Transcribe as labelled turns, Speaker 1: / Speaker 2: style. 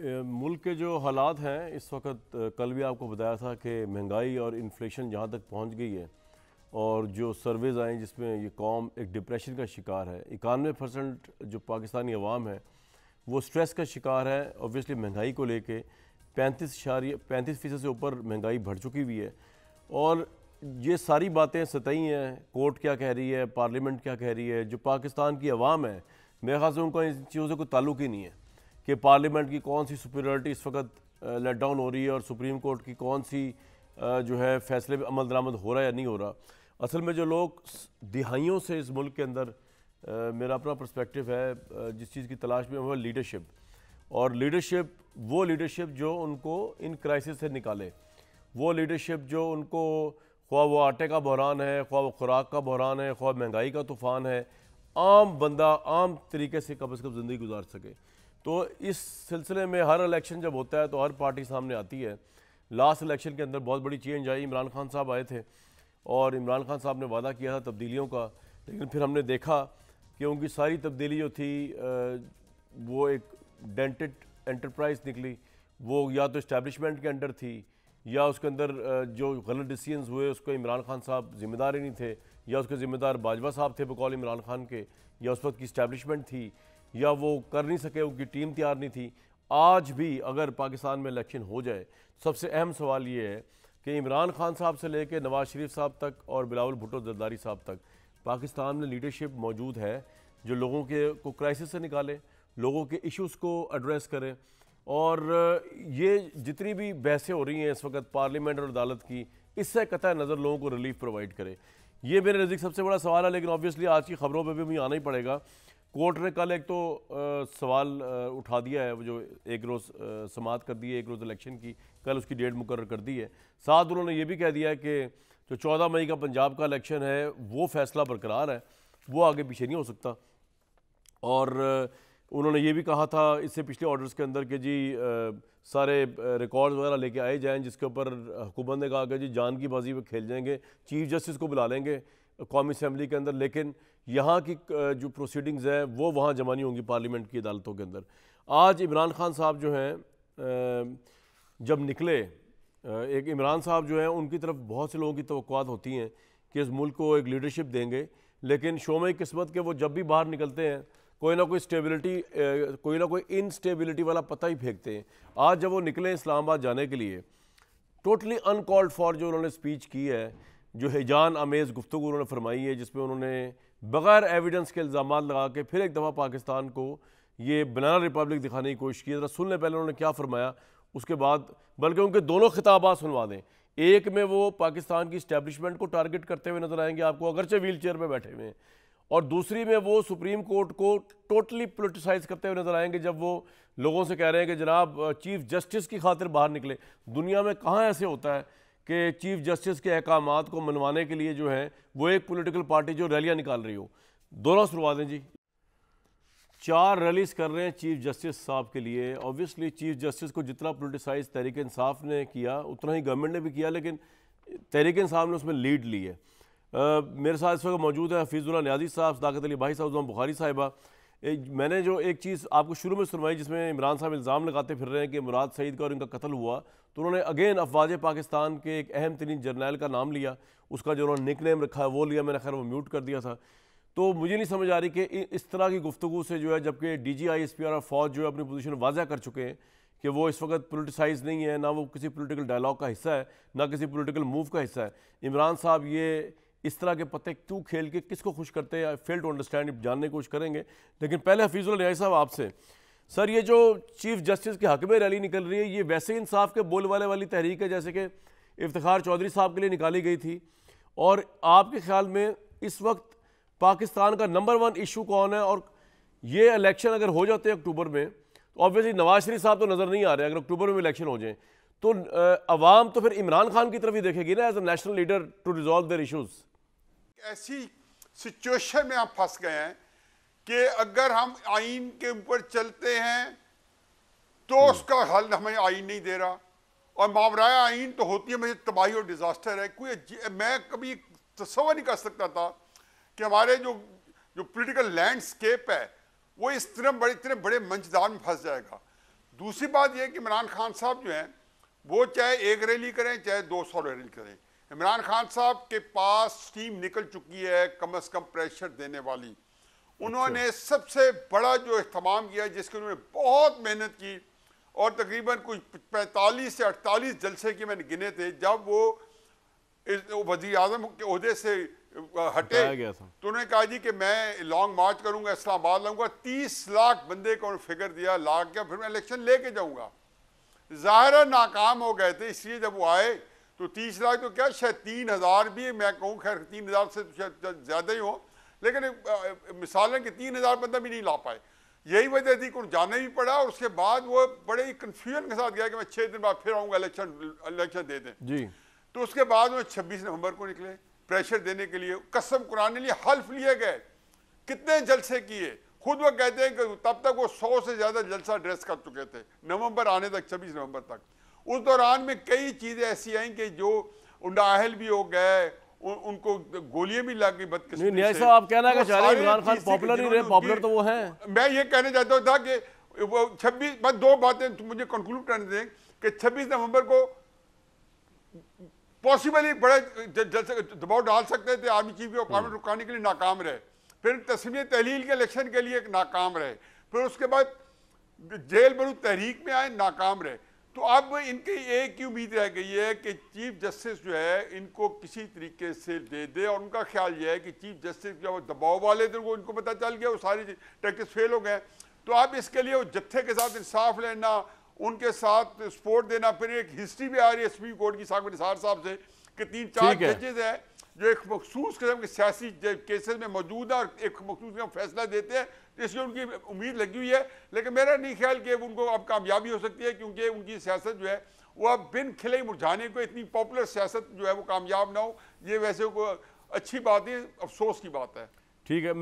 Speaker 1: मुल्क के जो हालात हैं इस वक्त कल भी आपको बताया था कि महंगाई और इन्फ्लेशन जहाँ तक पहुँच गई है और जो सर्वेज आए जिसमें ये कॉम एक डिप्रेशन का शिकार है इक्यानवे परसेंट जो पाकिस्तानी अवाम है वो स्ट्रेस का शिकार है ऑब्वियसली महंगाई को लेके पैंतीस शारी पैंतीस फ़ीसद से ऊपर महंगाई बढ़ चुकी हुई है और ये सारी बातें सतही हैं कोर्ट क्या कह रही है पार्लियामेंट क्या कह रही है जो पाकिस्तान की आवाम है मेरे ख्याल से उनका इन चीज़ों से कोई ताल्लुक ही नहीं है कि पार्लियामेंट की कौन सी सुपीरियरिटी इस वक्त लेट डाउन हो रही है और सुप्रीम कोर्ट की कौन सी जो है फैसले पर अमल दरामद हो रहा है या नहीं हो रहा असल में जो लोग दिहाइयों से इस मुल्क के अंदर मेरा अपना पर्सपेक्टिव है जिस चीज़ की तलाश में हुआ लीडरशिप और लीडरशिप वो लीडरशिप जो उनको इन क्राइसिस से निकाले वो लीडरशिप जो उनको ख्वा वो आटे का बहरान है ख्वा वो खुराक का बहरान है ख्वा महंगाई का तूफ़ान है आम बंदा आम तरीके से कम अज़ कम ज़िंदगी गुजार सके तो इस सिलसिले में हर इलेक्शन जब होता है तो हर पार्टी सामने आती है लास्ट इलेक्शन के अंदर बहुत बड़ी चेंज आई इमरान खान साहब आए थे और इमरान खान साहब ने वादा किया था तब्दीलियों का लेकिन फिर हमने देखा कि उनकी सारी तब्दीली जो थी वो एक डेंटेड एंटरप्राइज निकली वो या तो इस्टेबलिशमेंट के अंडर थी या उसके अंदर जो गलत डिसीजंस हुए उसको इमरान खान साहब जिम्मेदार ही नहीं थे या उसके ज़िम्मेदार बाजवा साहब थे बकौल इमरान खान के या उस वक्त की इस्टेबलिशमेंट थी या वो कर नहीं सके उनकी टीम तैयार नहीं थी आज भी अगर पाकिस्तान में इलेक्शन हो जाए सबसे अहम सवाल ये है कि इमरान खान साहब से लेकर नवाज शरीफ साहब तक और बिलावल भुटो जरदारी साहब तक पाकिस्तान में लीडरशिप मौजूद है जो लोगों के को क्राइसिस से निकाले लोगों के इश्यूज़ को एड्रेस करें और ये जितनी भी बहसें हो रही हैं इस वक्त पार्लियामेंट और अदालत की इससे कतः नज़र लोगों को रिलीफ प्रोवाइड करे ये मेरे नज़दीक सबसे बड़ा सवाल है लेकिन ऑब्वियसली आज की खबरों पर भी हमें आना ही पड़ेगा कोर्ट ने कल एक तो आ, सवाल आ, उठा दिया है वो जो एक रोज़ समाप्त कर दी है एक रोज़ इलेक्शन की कल उसकी डेट मुकर कर दी है साथ उन्होंने ये भी कह दिया है कि जो चौदह मई का पंजाब का इलेक्शन है वो फैसला बरकरार है वो आगे पीछे नहीं हो सकता और उन्होंने ये भी कहा था इससे पिछले ऑर्डर्स के अंदर कि जी आ, सारे रिकॉर्ड वगैरह लेके आए जाएँ जिसके ऊपर हुकूमत ने कहा कि जी जान की बाजी में खेल जाएंगे चीफ जस्टिस को बुला लेंगे कौमी असम्बली के अंदर लेकिन यहाँ की जो प्रोसीडिंग्स हैं वो वहाँ जमा नहीं होंगी पार्लियामेंट की अदालतों के अंदर आज इमरान खान साहब जो हैं जब निकले एक इमरान साहब जो हैं उनकी तरफ बहुत से लोगों की तो होती हैं कि इस मुल्क को एक लीडरशिप देंगे लेकिन शोम किस्मत के वो जब भी बाहर निकलते हैं कोई ना कोई स्टेबिलिटी कोई ना कोई इनस्टेबिलिटी वाला पता ही फेंकते हैं आज जब वो निकले इस्लामाबाद जाने के लिए टोटली अनकॉल्ड फॉर जो उन्होंने स्पीच की है जो हिजान आमेज़ गुफ्तु उन्होंने फरमाई है जिसमें उन्होंने बग़ैर एविडेंस के इल्ज़ाम लगा के फिर एक दफ़ा पाकिस्तान को ये बनाना रिपब्लिक दिखाने की कोशिश की ज़रा सुन लें पहले उन्होंने क्या फरमाया उसके बाद बल्कि उनके दोनों खिताब सुनवा दें एक में वो पाकिस्तान की स्टैब्लिशमेंट को टारगेट करते हुए नज़र आएंगे आपको अगरचे व्हील चेयर पर बैठे हुए हैं और दूसरी में वो सुप्रीम कोर्ट को टोटली पोलिटिसाइज करते हुए नज़र आएंगे जब वो लोगों से कह रहे हैं कि जनाब चीफ जस्टिस की खातिर बाहर निकले दुनिया में कहाँ ऐसे होता है कि चीफ जस्टिस के अहकाम को मनवाने के लिए जो है वो एक पोलिटिकल पार्टी जो रैलियाँ निकाल रही हो दोनों शुरुआ दें जी चार रैलीस कर रहे हैं चीफ जस्टिस साहब के लिए ऑब्वियसली चीफ जस्टिस को जितना पोलिटिसाइज तहरीक इंसाफ ने किया उतना ही गवर्नमेंट ने भी किया लेकिन तहरीक इंसाफ ने उसमें लीड ली है आ, मेरे साथ इस वक्त मौजूद है हफीज़ुल्ला न्याजी साहब सदाकत अली भाई साहब उजमा बुखारी साहिबा एक मैंने जो एक चीज़ आपको शुरू में सुनवाई जिसमें इमरान साहब इल्ज़ाम लगाते फिर रहे हैं कि मुराद सईद का और इनका कत्ल हुआ तो उन्होंने अगेन अफवाज पाकिस्तान के एक अहम तरीन जर्नैल का नाम लिया उसका जो उन्होंने निक नेम रखा है वो लिया मैंने खैर वो म्यूट कर दिया था तो मुझे नहीं समझ आ रही कि इस तरह की गुफ्तु से जो है जबकि D G I S P R और फौज जो है अपनी पोजिशन वाजह कर चुके हैं कि वो इस वक्त पोलिटिसाइज नहीं है ना वो किसी पोलिटिकल डायलॉग का हिस्सा है ना किसी पोलिटिकल मूव का हिस्सा है इमरान साहब ये इस तरह के पत्ते क्यों खेल के किसको खुश करते हैं फेल टू अंडरस्टैंड जानने की कोशिश करेंगे लेकिन पहले हफीज़ुल रियाई साहब आपसे सर ये जो चीफ जस्टिस के हक में रैली निकल रही है ये वैसे इंसाफ के बोल वाले वाली तहरीक है जैसे कि इफ्तार चौधरी साहब के लिए निकाली गई थी और आपके ख्याल में इस वक्त पाकिस्तान का नंबर वन इशू कौन है और ये इलेक्शन अगर हो जाते हैं अक्टूबर में तो ऑब्वियसली नवाज शरीफ साहब तो नज़र नहीं आ रहे अगर अक्टूबर में इलेक्शन हो जाए तो आवाम तो फिर इमरान खान की तरफ ही देखेगी ना as a national leader to resolve their issues
Speaker 2: ऐसी सिचुएशन में आप फंस गए हैं कि अगर हम आइन के ऊपर चलते हैं तो हम्म। उसका हल हमें आइन नहीं दे रहा और मामराया आइन तो होती है मुझे तबाही और डिजास्टर है कोई मैं कभी तस्वर नहीं कर सकता था कि हमारे जो जो पॉलिटिकल लैंडस्केप है वो इस तरह बड़े इतने बड़े मंचदार में फंस जाएगा दूसरी बात यह कि इमरान खान साहब जो हैं वो चाहे एक रैली करें चाहे दो सौ रैली करें इमरान खान साहब के पास टीम निकल चुकी है कम अज कम प्रेशर देने वाली उन्होंने अच्छा। सबसे बड़ा जो अहतमाम किया जिसकी उन्होंने बहुत मेहनत की और तकरीबन कुछ 45 से 48 जलसे के मैंने गिने थे जब वो वजी अजम के अहदे से हटे तो उन्होंने कहा जी कि मैं लॉन्ग मार्च करूंगा इस्लामाबाद लाऊंगा तीस लाख बंदे को उन्होंने फिगर दिया ला गया फिर मैं इलेक्शन लेके जाऊंगा ज़ाहिर नाकाम हो गए थे इसलिए जब वो आए तो तीस लाख तो क्या शायद तीन हज़ार भी मैं कहूँ खैर तीन हज़ार से तो शायद ज़्यादा ही हो लेकिन मिसाल कि तीन हज़ार बंदा भी नहीं ला पाए यही वजह थी कि जाना भी पड़ा और उसके बाद वो बड़े ही कन्फ्यूजन के साथ गया कि मैं छः दिन बाद फिर आऊँगा इलेक्शन इलेक्शन दे दें जी तो उसके बाद वो छब्बीस नवंबर को निकले प्रेशर देने के लिए कसम कुरान लिए हल्फ लिए गए कितने जलसे किए खुद वो कहते हैं कि तब तक वो सौ से ज़्यादा जलसा ड्रेस कर चुके थे नवंबर आने तक छब्बीस नवंबर तक उस दौरान में कई चीज़ें ऐसी आई कि जो उंडाहल भी हो गए उन, उनको गोलियां भी लग गई आप कहना तो चाह रहे इमरान खान पॉपुलर नहीं रहे पॉपुलर तो वो हैं मैं ये कहने चाहता था कि वो छब्बीस बस दो बातें तो मुझे कंक्लूड करने दें कि छब्बीस नवंबर को पॉसिबली बड़े दबाव डाल सकते थे army chief of hmm. Parliament रुकाने के लिए नाकाम रहे फिर तस्वीर तहलील के इलेक्शन के लिए नाकाम रहे फिर उसके बाद जेल बरू तहरीक में आए नाकाम रहे तो अब इनकी एक ही उम्मीद रह गई है कि चीफ जस्टिस जो है इनको किसी तरीके से दे दे और उनका ख्याल ये है कि चीफ जस्टिस जो दबाव वाले थे वो इनको पता चल गया वो सारी प्रैक्टिस फेल हो गए तो अब इसके लिए वो जत्थे के साथ इंसाफ लेना उनके साथ सपोर्ट देना फिर एक हिस्ट्री भी आ रही है सुप्रीम कोर्ट की साकबिर साहब से कि तीन चार जजेज हैं जो एक मखसूस किस्म के सियासी केसेस में मौजूद है और एक मखसूस फैसला देते हैं इसलिए उनकी उम्मीद लगी हुई है लेकिन मेरा नहीं ख्याल कि उनको अब कामयाबी हो सकती है क्योंकि उनकी सियासत जो है वो अब बिन खिले मुरझाने को इतनी पॉपुलर सियासत जो है वो कामयाब ना हो ये वैसे को अच्छी बात है अफसोस की बात है
Speaker 1: ठीक है